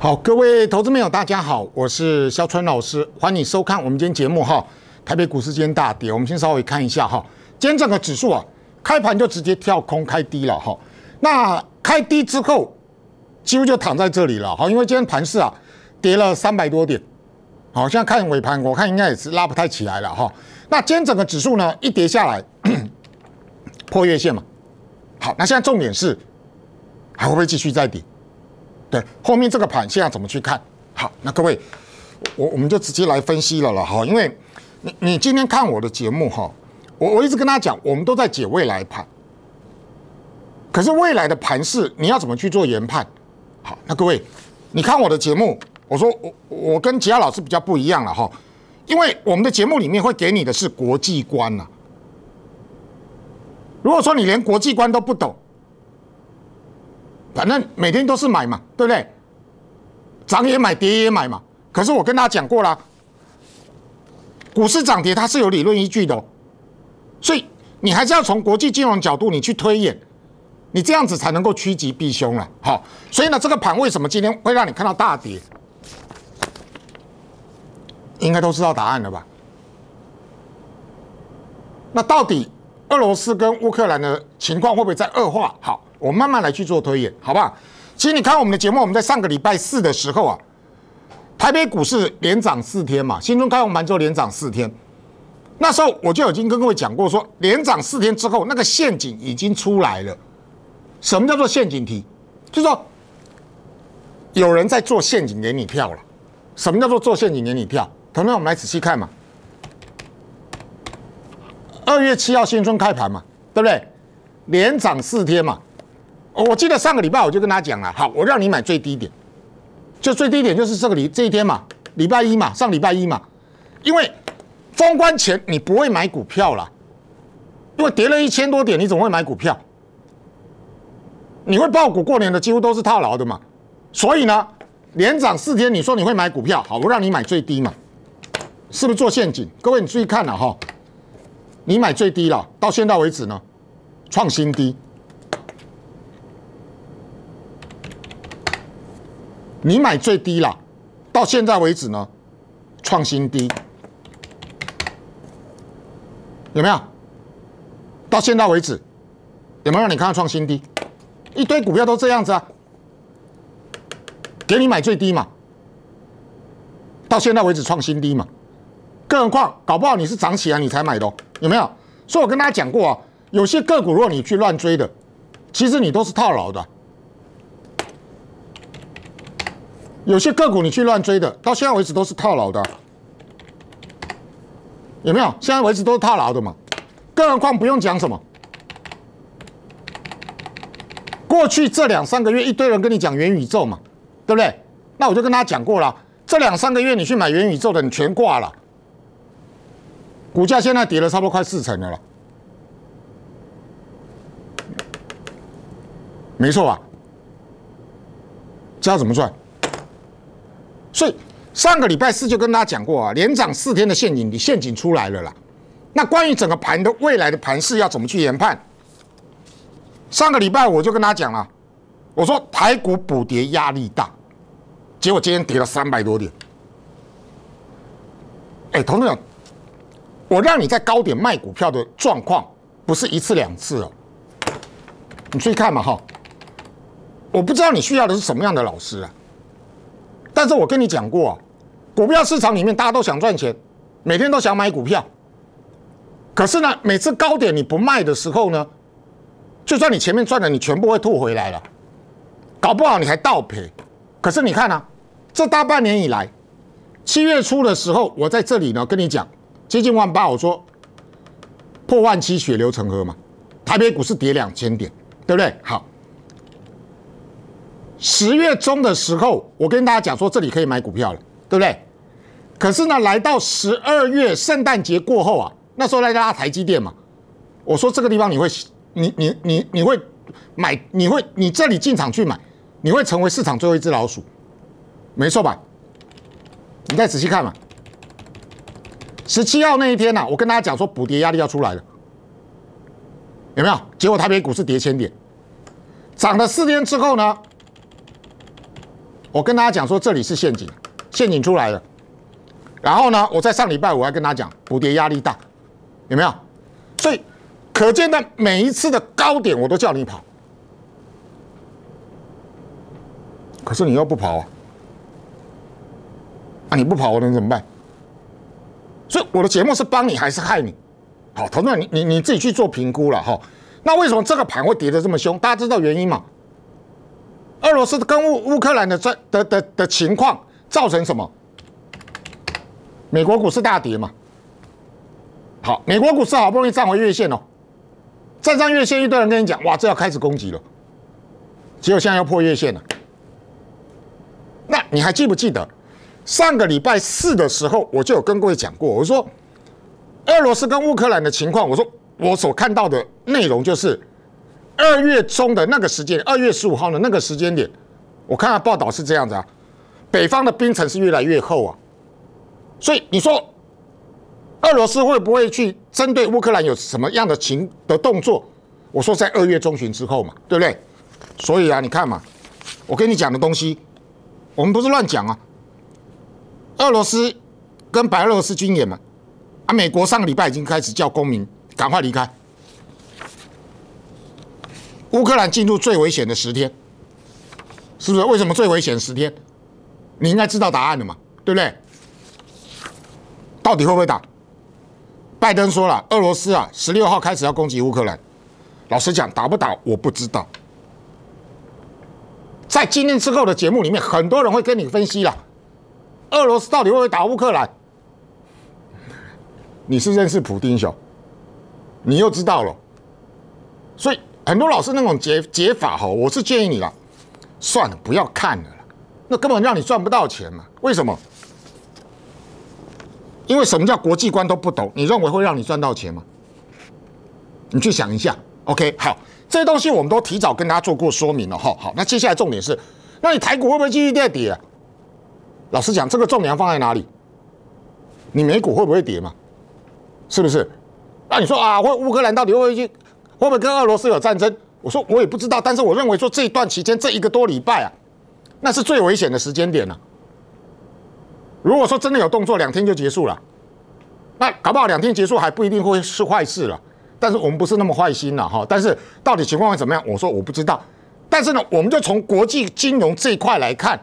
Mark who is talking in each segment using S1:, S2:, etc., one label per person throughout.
S1: 好，各位投资朋友，大家好，我是肖春老师，欢迎收看我们今天节目哈。台北股市今天大跌，我们先稍微看一下哈。今天整个指数啊，开盘就直接跳空开低了哈。那开低之后，几乎就躺在这里了哈，因为今天盘市啊，跌了三百多点，好像看尾盘，我看应该也是拉不太起来了哈。那今天整个指数呢，一跌下来，破月线嘛。好，那现在重点是，还会不会继续再跌？对，后面这个盘现在怎么去看？好，那各位，我我们就直接来分析了了哈，因为你你今天看我的节目哈，我我一直跟大家讲，我们都在解未来盘，可是未来的盘势你要怎么去做研判？好，那各位，你看我的节目，我说我我跟其他老师比较不一样了哈，因为我们的节目里面会给你的是国际观呐，如果说你连国际观都不懂。反正每天都是买嘛，对不对？涨也买，跌也买嘛。可是我跟大家讲过了，股市涨跌它是有理论依据的，所以你还是要从国际金融角度你去推演，你这样子才能够趋吉避凶了。好，所以呢，这个盘为什么今天会让你看到大跌？应该都知道答案了吧？那到底俄罗斯跟乌克兰的情况会不会在恶化？好。我慢慢来去做推演，好不好？其实你看我们的节目，我们在上个礼拜四的时候啊，台北股市连涨四天嘛，新春开红盘之后连涨四天，那时候我就已经跟各位讲过，说连涨四天之后那个陷阱已经出来了。什么叫做陷阱题？就是说有人在做陷阱给你跳了。什么叫做做陷阱给你跳？同学们，我们来仔细看嘛。二月七号新春开盘嘛，对不对？连涨四天嘛。我记得上个礼拜我就跟他讲了，好，我让你买最低点，就最低点就是这个礼这一天嘛，礼拜一嘛，上礼拜一嘛，因为封关前你不会买股票了，因为跌了一千多点，你怎么会买股票？你会爆股过年的几乎都是套牢的嘛，所以呢，连涨四天，你说你会买股票？好，我让你买最低嘛，是不是做陷阱？各位你注意看了哈，你买最低了，到现在为止呢，创新低。你买最低了，到现在为止呢，创新低，有没有？到现在为止，有没有让你看到创新低？一堆股票都这样子啊，给你买最低嘛，到现在为止创新低嘛，更何况搞不好你是涨起来你才买的，有没有？所以我跟大家讲过啊，有些个股如果你去乱追的，其实你都是套牢的。有些个股你去乱追的，到现在为止都是套牢的，有没有？现在为止都是套牢的嘛。更何况不用讲什么，过去这两三个月一堆人跟你讲元宇宙嘛，对不对？那我就跟他讲过了，这两三个月你去买元宇宙的，你全挂了，股价现在跌了差不多快四成的了，没错吧？知道怎么赚？所以上个礼拜四就跟大家讲过啊，连涨四天的陷阱，你陷阱出来了啦。那关于整个盘的未来的盘势要怎么去研判？上个礼拜我就跟大家讲了，我说台股补跌压力大，结果今天跌了三百多点。哎，同志们，我让你在高点卖股票的状况不是一次两次哦。你注意看嘛哈，我不知道你需要的是什么样的老师啊。但是我跟你讲过，股票市场里面大家都想赚钱，每天都想买股票。可是呢，每次高点你不卖的时候呢，就算你前面赚了，你全部会吐回来了，搞不好你还倒赔。可是你看啊，这大半年以来，七月初的时候，我在这里呢跟你讲，接近万八，我说破万七血流成河嘛，台北股市跌两千点，对不对？好。十月中的时候，我跟大家讲说这里可以买股票了，对不对？可是呢，来到十二月圣诞节过后啊，那时候来拉台积电嘛，我说这个地方你会，你你你你会买，你会你这里进场去买，你会成为市场最后一只老鼠，没错吧？你再仔细看嘛，十七号那一天呢，我跟大家讲说补跌压力要出来了，有没有？结果台北股市跌千点，涨了四天之后呢？我跟大家讲说这里是陷阱，陷阱出来了。然后呢，我在上礼拜我还跟大家讲补跌压力大，有没有？所以可见的每一次的高点我都叫你跑，可是你又不跑啊？那你不跑我能怎么办？所以我的节目是帮你还是害你？好，同志们，你你你自己去做评估了哈。那为什么这个盘会跌得这么凶？大家知道原因吗？俄罗斯跟乌乌克兰的这的的的情况造成什么？美国股市大跌嘛。好，美国股市好不容易站回月线哦，站上月线，一堆人跟你讲，哇，这要开始攻击了，结果现在要破月线了。那你还记不记得上个礼拜四的时候，我就有跟各位讲过，我说俄罗斯跟乌克兰的情况，我说我所看到的内容就是。二月中的那个时间，二月十五号的那个时间点，我看到报道是这样子啊，北方的冰层是越来越厚啊，所以你说俄罗斯会不会去针对乌克兰有什么样的情的动作？我说在二月中旬之后嘛，对不对？所以啊，你看嘛，我跟你讲的东西，我们不是乱讲啊。俄罗斯跟白俄罗斯军演嘛，啊，美国上个礼拜已经开始叫公民赶快离开。乌克兰进入最危险的十天，是不是？为什么最危险十天？你应该知道答案的嘛，对不对？到底会不会打？拜登说了，俄罗斯啊，十六号开始要攻击乌克兰。老实讲，打不打我不知道。在今天之后的节目里面，很多人会跟你分析了，俄罗斯到底会不会打乌克兰？你是认识普丁熊，你又知道了，所以。很多老师那种解解法哈，我是建议你了，算了，不要看了那根本让你赚不到钱嘛。为什么？因为什么叫国际观都不懂，你认为会让你赚到钱吗？你去想一下。OK，好，这东西我们都提早跟大家做过说明了哈。好，那接下来重点是，那你台股会不会继续再跌？老实讲，这个重点放在哪里？你美股会不会跌嘛？是不是？那你说啊，或乌克兰到底会不会去？会不会跟俄罗斯有战争？我说我也不知道，但是我认为说这一段期间这一个多礼拜啊，那是最危险的时间点了。如果说真的有动作，两天就结束了，那搞不好两天结束还不一定会是坏事了。但是我们不是那么坏心了哈。但是到底情况会怎么样？我说我不知道。但是呢，我们就从国际金融这一块来看，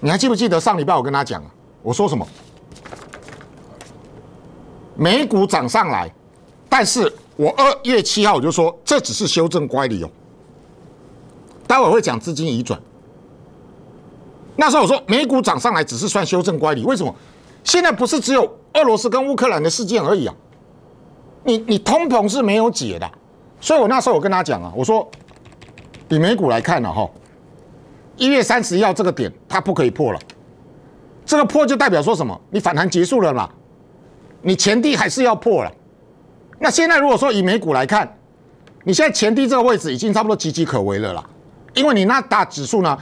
S1: 你还记不记得上礼拜我跟他讲我说什么？美股涨上来，但是。我二月七号我就说，这只是修正乖离哦。待会会讲资金移转。那时候我说美股涨上来只是算修正乖离，为什么？现在不是只有俄罗斯跟乌克兰的事件而已啊？你你通膨是没有解的，所以我那时候我跟他讲啊，我说，以美股来看呢，哈，一月三十一号这个点它不可以破了，这个破就代表说什么？你反弹结束了嘛？你前低还是要破了。那现在如果说以美股来看，你现在前低这个位置已经差不多岌岌可危了啦，因为你那大指数呢，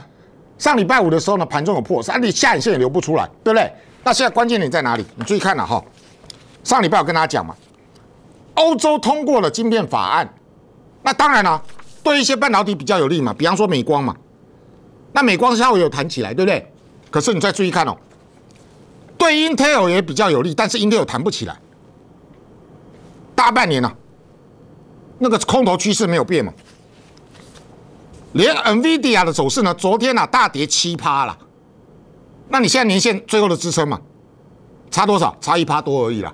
S1: 上礼拜五的时候呢盘中有破三，你下影线也留不出来，对不对？那现在关键点在哪里？你注意看了哈，上礼拜我跟大家讲嘛，欧洲通过了晶片法案，那当然啊，对一些半导体比较有利嘛，比方说美光嘛，那美光下午有弹起来，对不对？可是你再注意看哦，对 Intel 也比较有利，但是 Intel 弹不起来。大半年了，那个空头趋势没有变嘛？连 NVIDIA 的走势呢？昨天啊大跌七趴了，那你现在年线最后的支撑嘛，差多少？差一趴多而已啦。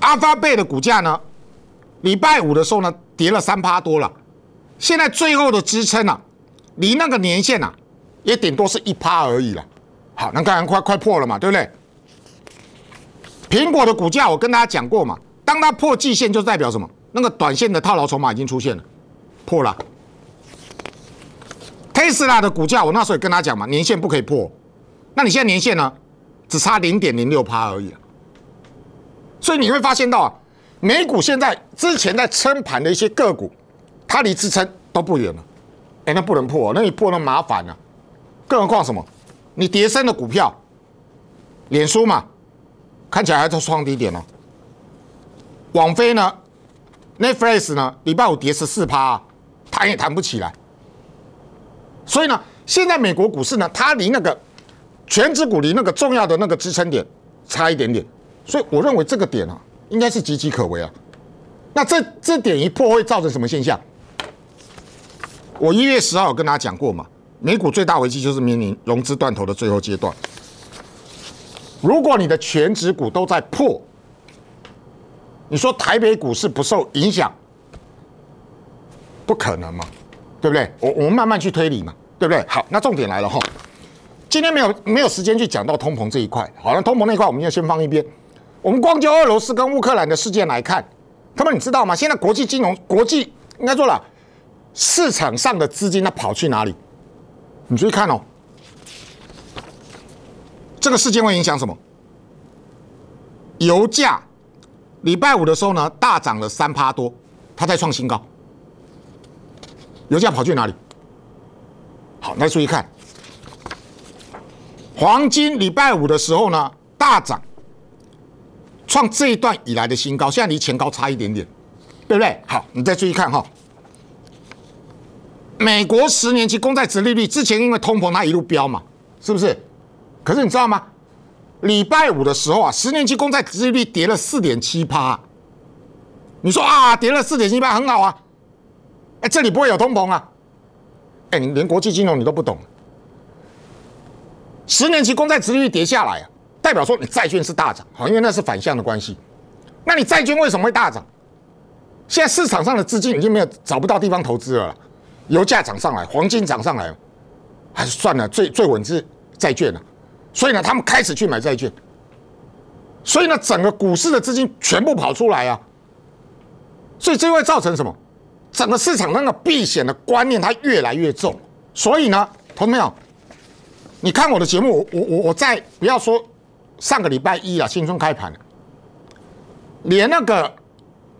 S1: 阿发贝的股价呢？礼拜五的时候呢跌了三趴多了，现在最后的支撑呢，离那个年限啊，也顶多是一趴而已了。好，那刚刚快快破了嘛，对不对？苹果的股价，我跟大家讲过嘛，当它破季线，就代表什么？那个短线的套牢筹码已经出现了，破了。特斯拉的股价，我那时候也跟他讲嘛，年线不可以破，那你现在年线呢？只差零点零六趴而已。所以你会发现到啊，美股现在之前在撑盘的一些个股，它离支撑都不远了。哎，那不能破，那你破了麻烦了。更何况什么？你叠升的股票，脸书嘛。看起来还在创低点哦。网飞呢，Netflix 呢，礼拜五跌十四趴，弹也弹不起来。所以呢，现在美国股市呢，它离那个全指股离那个重要的那个支撑点差一点点。所以我认为这个点啊，应该是岌岌可危啊。那这这点一破，会造成什么现象？我一月十号有跟大家讲过嘛，美股最大危机就是面临融资断头的最后阶段。如果你的全值股都在破，你说台北股市不受影响，不可能嘛？对不对？我我们慢慢去推理嘛，对不对？好，那重点来了哈。今天没有没有时间去讲到通膨这一块，好了，通膨那一块我们要先放一边。我们光就俄罗斯跟乌克兰的事件来看，他们你知道吗？现在国际金融国际应该说了，市场上的资金那跑去哪里？你注意看哦。这个事件会影响什么？油价，礼拜五的时候呢，大涨了三趴多，它在创新高。油价跑去哪里？好，来注意看，黄金礼拜五的时候呢，大涨，创这一段以来的新高，现在离前高差一点点，对不对？好，你再注意看哈，美国十年期公债殖利率之前因为通膨它一路飙嘛，是不是？可是你知道吗？礼拜五的时候啊，十年期公债殖利率跌了四点七趴。你说啊，跌了四点七趴很好啊，哎，这里不会有通膨啊，哎，你连国际金融你都不懂。十年期公债殖利率跌下来，代表说你债券是大涨，好，因为那是反向的关系。那你债券为什么会大涨？现在市场上的资金已经没有找不到地方投资了，油价涨上来，黄金涨上来，还是算了，最最稳是债券了。所以呢，他们开始去买债券，所以呢，整个股市的资金全部跑出来啊，所以这会造成什么？整个市场那个避险的观念它越来越重，所以呢，同志们，你看我的节目，我我我我在不要说上个礼拜一啊，新春开盘，连那个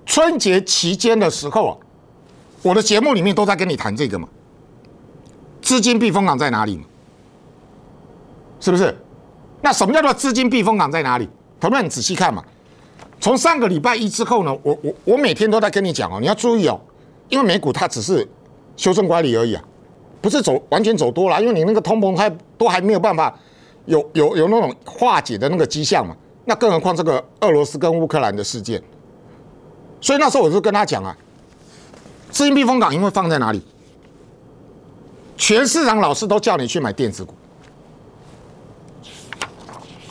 S1: 春节期间的时候啊，我的节目里面都在跟你谈这个嘛，资金避风港在哪里嘛？是不是？那什么叫做资金避风港在哪里？朋友们仔细看嘛。从上个礼拜一之后呢，我我我每天都在跟你讲哦，你要注意哦，因为美股它只是修正管理而已啊，不是走完全走多了，因为你那个通膨还都还没有办法有有有那种化解的那个迹象嘛。那更何况这个俄罗斯跟乌克兰的事件，所以那时候我就跟他讲啊，资金避风港应该放在哪里？全市场老师都叫你去买电子股。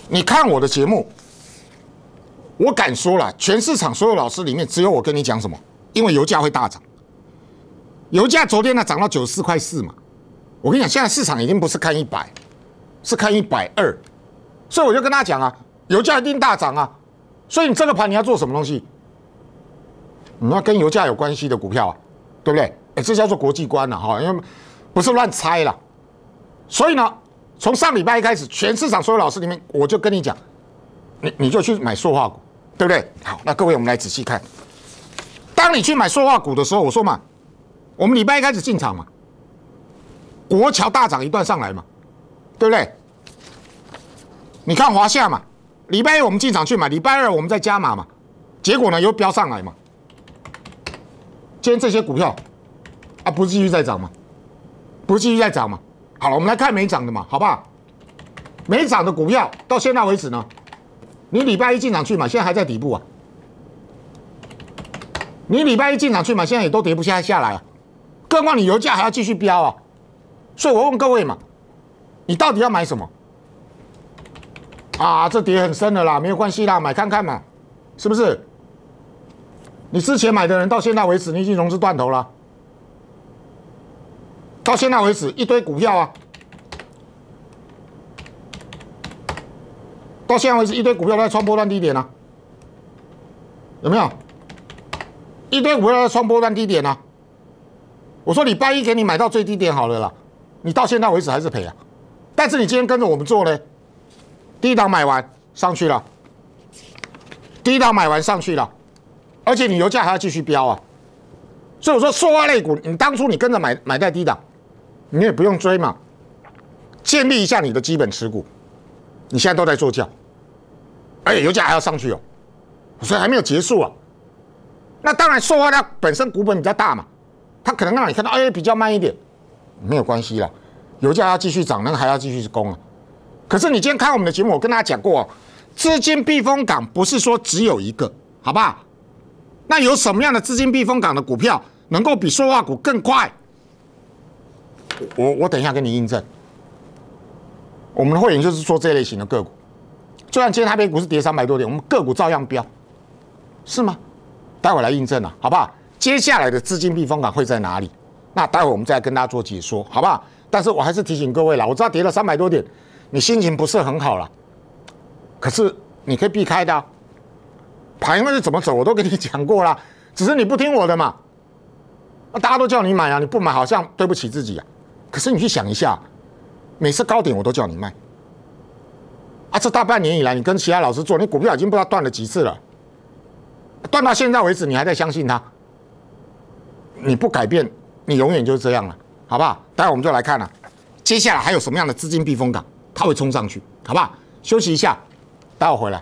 S1: 你看我的节目，我敢说了，全市场所有老师里面，只有我跟你讲什么，因为油价会大涨。油价昨天呢涨到九十四块四嘛，我跟你讲，现在市场已经不是看一百，是看一百二，所以我就跟他讲啊，油价一定大涨啊，所以你这个盘你要做什么东西，你要跟油价有关系的股票啊，对不对？哎，这叫做国际观了哈，因为不是乱猜了，所以呢。从上礼拜一开始，全市场所有老师里面，我就跟你讲，你你就去买塑化股，对不对？好，那各位我们来仔细看。当你去买塑化股的时候，我说嘛，我们礼拜一开始进场嘛，国桥大涨一段上来嘛，对不对？你看华夏嘛，礼拜一我们进场去买，礼拜二我们再加码嘛，结果呢又飙上来嘛。今天这些股票啊，不继续再涨嘛？不继续再涨嘛？好了，我们来看没涨的嘛，好不好？没涨的股票到现在为止呢，你礼拜一进场去嘛，现在还在底部啊。你礼拜一进场去嘛，现在也都跌不下下来啊。更何况你油价还要继续飙啊，所以，我问各位嘛，你到底要买什么？啊，这跌很深的啦，没有关系啦，买看看嘛，是不是？你之前买的人到现在为止，你已经融资断头了。到现在为止，一堆股票啊！到现在为止，一堆股票在创波段低点啊，有没有？一堆股票在创波段低点啊！我说，礼拜一给你买到最低点好了啦，你到现在为止还是赔啊！但是你今天跟着我们做呢，低档买完上去了，低档买完上去了，而且你油价还要继续飙啊！所以我说，塑化类股，你当初你跟着买买在低档。你也不用追嘛，建立一下你的基本持股。你现在都在做价，哎，油价还要上去哦，所以还没有结束啊。那当然，塑化它本身股本比较大嘛，它可能让你看到哎比较慢一点，没有关系啦，油价要继续涨，那还要继续攻啊。可是你今天看我们的节目，我跟大家讲过，资金避风港不是说只有一个，好不好？那有什么样的资金避风港的股票能够比塑化股更快？我我等一下跟你印证。我们的会员就是做这类型的个股，就算今天它个股是跌三百多点，我们个股照样飙，是吗？待会来印证了，好不好？接下来的资金避风港会在哪里？那待会我们再跟大家做解说，好不好？但是我还是提醒各位了，我知道跌了三百多点，你心情不是很好了，可是你可以避开的啊。盘面是怎么走，我都跟你讲过了，只是你不听我的嘛。大家都叫你买啊，你不买好像对不起自己啊。可是你去想一下，每次高点我都叫你卖，啊，这大半年以来你跟其他老师做，你股票已经不知道断了几次了，断到现在为止你还在相信他，你不改变，你永远就是这样了，好不好？待会我们就来看了，接下来还有什么样的资金避风港，他会冲上去，好不好？休息一下，待会回来。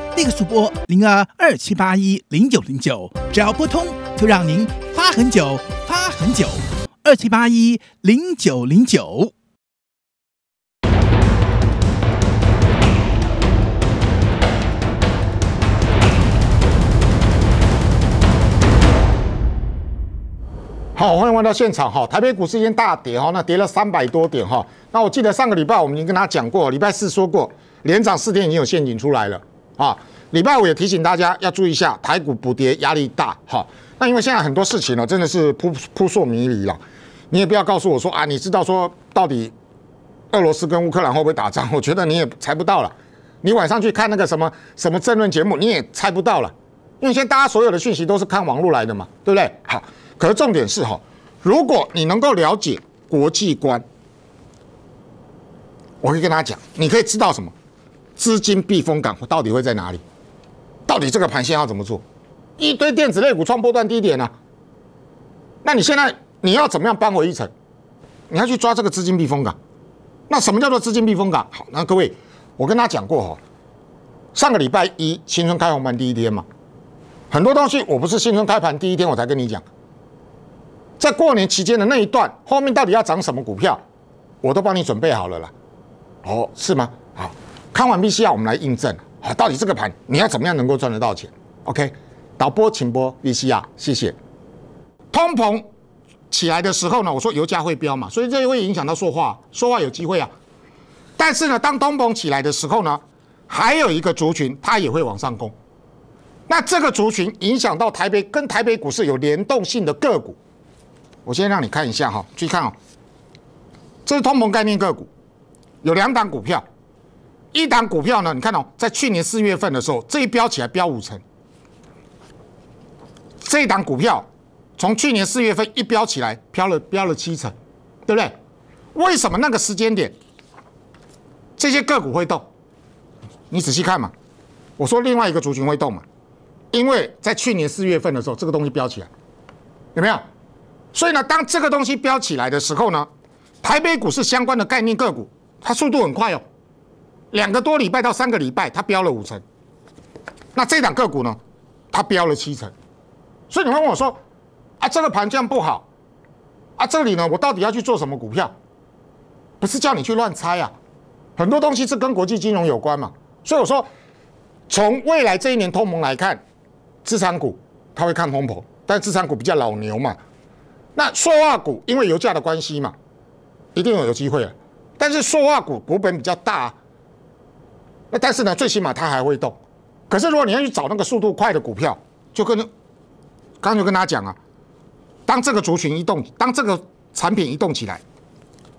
S2: 这个主播零二二七八一零九零九，只要拨通就让您发很久发很久，二七八一零九零九。
S1: 好，欢迎回到现场哈，台北股市已经大跌哈，那跌了三百多点哈。那我记得上个礼拜我们已经跟他讲过，礼拜四说过，连涨四天已经有陷阱出来了啊。礼拜五也提醒大家要注意一下，台股补跌压力大。哈。那因为现在很多事情呢，真的是扑扑朔迷离了。你也不要告诉我说啊，你知道说到底俄罗斯跟乌克兰会不会打仗？我觉得你也猜不到了。你晚上去看那个什么什么政论节目，你也猜不到了。因为现在大家所有的讯息都是看网络来的嘛，对不对？好，可是重点是哈，如果你能够了解国际观，我会跟大家讲，你可以知道什么资金避风港到底会在哪里。到底这个盘线要怎么做？一堆电子类股创波段低点呢？那你现在你要怎么样扳回一城？你要去抓这个资金避风港。那什么叫做资金避风港？好，那各位，我跟大家讲过哈，上个礼拜一新春开红盘第一天嘛，很多东西我不是新春开盘第一天我才跟你讲，在过年期间的那一段后面到底要涨什么股票，我都帮你准备好了啦。哦，是吗？好，看完必须要我们来印证。啊，到底这个盘你要怎么样能够赚得到钱？OK，导播请播 VC r 谢谢。通膨起来的时候呢，我说油价会飙嘛，所以这会影响到说话，说话有机会啊。但是呢，当通膨起来的时候呢，还有一个族群它也会往上攻，那这个族群影响到台北跟台北股市有联动性的个股，我先让你看一下哈，意看哦，这是通膨概念个股，有两档股票。一档股票呢？你看到在去年四月份的时候，这一飙起来飙五成，这一档股票从去年四月份一飙起来，飘了飙了七成，对不对？为什么那个时间点这些个股会动？你仔细看嘛，我说另外一个族群会动嘛，因为在去年四月份的时候，这个东西飙起来，有没有？所以呢，当这个东西飙起来的时候呢，台北股市相关的概念个股，它速度很快哦。两个多礼拜到三个礼拜，它飙了五成，那这档个股呢，它飙了七成，所以你会问我说，啊，这个盘这样不好，啊，这里呢，我到底要去做什么股票？不是叫你去乱猜啊，很多东西是跟国际金融有关嘛，所以我说，从未来这一年通膨来看，资产股它会看通膨，但资产股比较老牛嘛，那塑化股因为油价的关系嘛，一定有有机会但是塑化股股本比较大。那但是呢，最起码它还会动。可是如果你要去找那个速度快的股票，就跟刚才跟大家讲啊，当这个族群一动，当这个产品一动起来，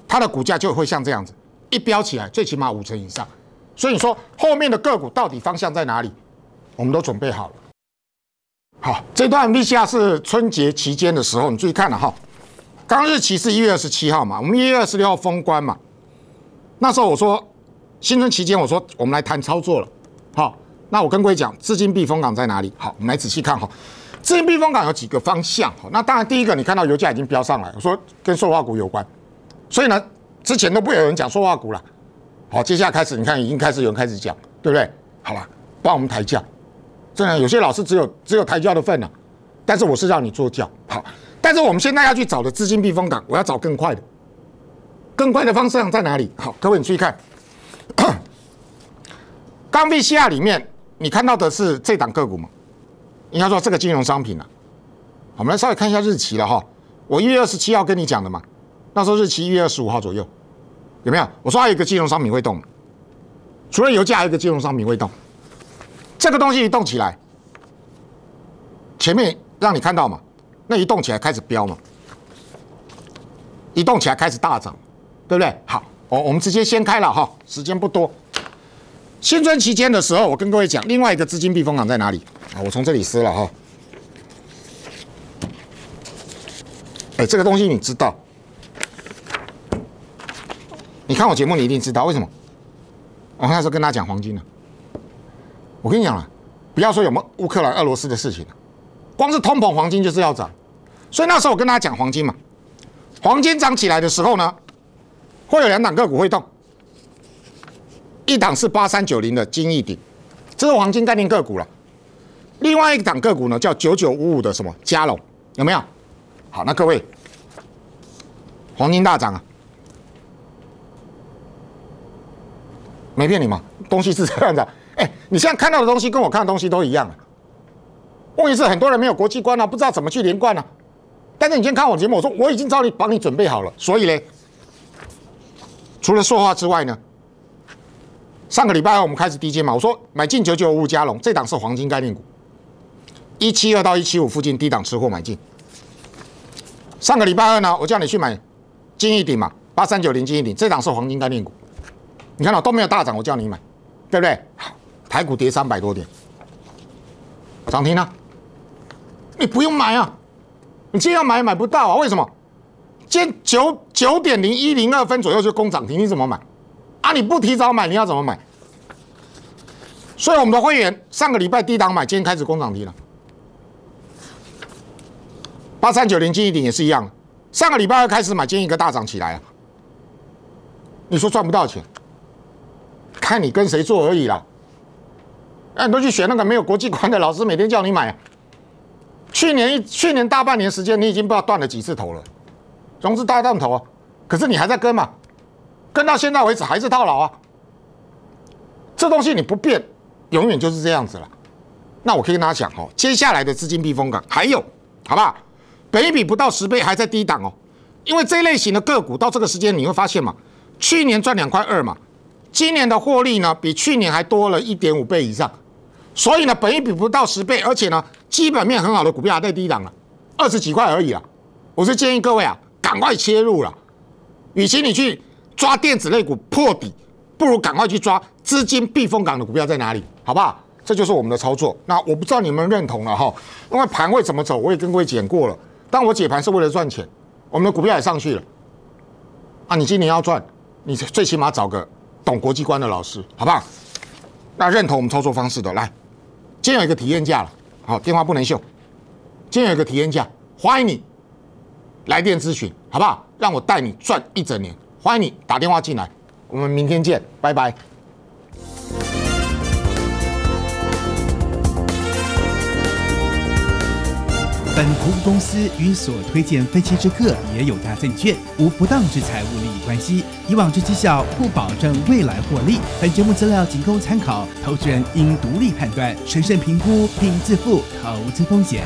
S1: 它的股价就会像这样子一飙起来，最起码五成以上。所以你说后面的个股到底方向在哪里，我们都准备好了。好，这段 C R 是春节期间的时候，你注意看了哈。刚日期是一月二十七号嘛，我们一月二十六号封关嘛，那时候我说。新春期间，我说我们来谈操作了。好，那我跟各位讲，资金避风港在哪里？好，我们来仔细看哈。资金避风港有几个方向。那当然第一个，你看到油价已经飙上来，我说跟塑化股有关。所以呢，之前都不有人讲塑化股了。好，接下来开始，你看已经开始有人开始讲，对不对？好吧，帮我们抬价。这样有些老师只有只有抬价的份了，但是我是让你做价。好，但是我们现在要去找的资金避风港，我要找更快的，更快的方向在哪里？好，各位你注意看。刚坯 C R 里面，你看到的是这档个股嘛？应该说这个金融商品了。我们来稍微看一下日期了哈。我一月二十七号跟你讲的嘛，那时候日期一月二十五号左右，有没有？我说还有一个金融商品会动，除了油价，还有一个金融商品会动。这个东西一动起来，前面让你看到嘛，那一动起来开始飙嘛，一动起来开始大涨，对不对？好。我我们直接先开了哈，时间不多。新春期间的时候，我跟各位讲另外一个资金避风港在哪里啊？我从这里撕了哈。哎，这个东西你知道？你看我节目，你一定知道。为什么？我那时候跟大家讲黄金呢？我跟你讲了，不要说有没有乌克兰、俄罗斯的事情，光是通膨，黄金就是要涨。所以那时候我跟大家讲黄金嘛，黄金涨起来的时候呢？会有两档个股会动，一档是八三九零的金逸鼎，这是黄金概念个股了。另外一档个股呢叫九九五五的什么嘉龙，有没有？好，那各位，黄金大涨啊，没骗你嘛，东西是这样的。哎，你现在看到的东西跟我看的东西都一样啊。问题是很多人没有国际观啊，不知道怎么去连贯啊。但是你今天看我节目，我说我已经找你帮你准备好了，所以呢。除了塑化之外呢，上个礼拜二我们开始低 j 嘛，我说买进九九五加龙，这档是黄金概念股，一七二到一七五附近低档吃货买进。上个礼拜二呢，我叫你去买金一鼎嘛，八三九零金一鼎，这档是黄金概念股，你看到都没有大涨，我叫你买，对不对？好，排骨跌三百多点，涨停了，你不用买啊，你今天要买买不到啊，为什么？今天九。九点零一零二分左右就攻涨停，你怎么买啊？你不提早买，你要怎么买？所以我们的会员上个礼拜低档买，今天开始攻涨停了。八三九零进一点也是一样，上个礼拜二开始买，今天一个大涨起来啊。你说赚不到钱，看你跟谁做而已啦。那你都去选那个没有国际观的老师，每天叫你买。去年一去年大半年时间，你已经不知道断了几次头了，融资大断头啊！可是你还在跟嘛？跟到现在为止还是套牢啊！这东西你不变，永远就是这样子了。那我可以跟大家讲哦，接下来的资金避风港还有好吧？北比不到十倍，还在低档哦。因为这类型的个股到这个时间你会发现嘛，去年赚两块二嘛，今年的获利呢比去年还多了一点五倍以上。所以呢，北比不到十倍，而且呢基本面很好的股票还在低档了，二十几块而已啊！我是建议各位啊，赶快切入了。与其你去抓电子类股破底，不如赶快去抓资金避风港的股票在哪里，好不好？这就是我们的操作。那我不知道你们认同了哈，因为盘会怎么走，我也跟各位讲过了。但我解盘是为了赚钱，我们的股票也上去了。啊，你今年要赚，你最起码找个懂国际观的老师，好不好？那认同我们操作方式的，来，今天有一个体验价了，好，电话不能秀。今天有一个体验价，欢迎你来电咨询，好不好？让我带你赚一整年，欢迎你打电话进来，我们明天见，拜拜。
S2: 本服务公司与所推荐分期之客也有家证券无不当之财务利益关系，以往之绩效不保证未来获利。本节目资料仅供参考，投资人应独立判断、审慎评估并自负投资风险。